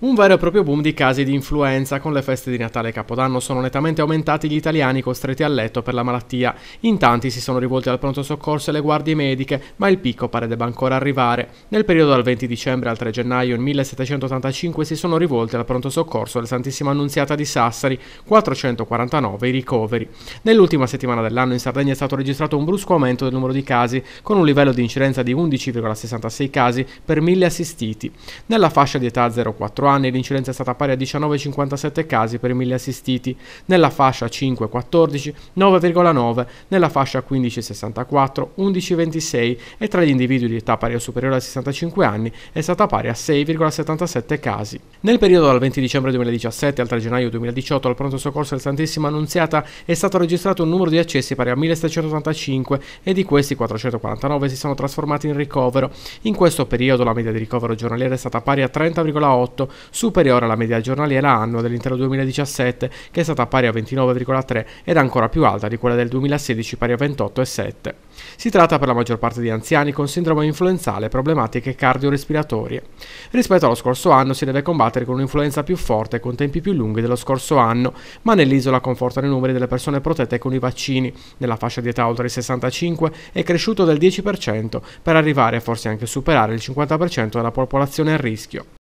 Un vero e proprio boom di casi di influenza. Con le feste di Natale e Capodanno sono nettamente aumentati gli italiani costretti a letto per la malattia. In tanti si sono rivolti al pronto soccorso e alle guardie mediche, ma il picco pare debba ancora arrivare. Nel periodo dal 20 dicembre al 3 gennaio in 1785 si sono rivolti al pronto soccorso alla Santissima Annunziata di Sassari, 449 i ricoveri. Nell'ultima settimana dell'anno in Sardegna è stato registrato un brusco aumento del numero di casi, con un livello di incidenza di 11,66 casi per 1000 assistiti. Nella fascia di età 0,4 anni anni l'incidenza è stata pari a 19,57 casi per 1000 assistiti, nella fascia 5-14 9,9, nella fascia 15 15,64 11,26 e tra gli individui di età pari o superiore a 65 anni è stata pari a 6,77 casi. Nel periodo dal 20 dicembre 2017 al 3 gennaio 2018 al pronto soccorso del Santissima Annunziata è stato registrato un numero di accessi pari a 1785 e di questi 449 si sono trasformati in ricovero. In questo periodo la media di ricovero giornaliera è stata pari a 30,8 superiore alla media giornaliera annua dell'intero 2017 che è stata pari a 29,3 ed ancora più alta di quella del 2016 pari a 28,7. Si tratta per la maggior parte di anziani con sindrome influenzale e problematiche cardiorespiratorie. Rispetto allo scorso anno si deve combattere con un'influenza più forte e con tempi più lunghi dello scorso anno, ma nell'isola confortano i numeri delle persone protette con i vaccini, nella fascia di età oltre i 65 è cresciuto del 10% per arrivare e forse anche superare il 50% della popolazione a rischio.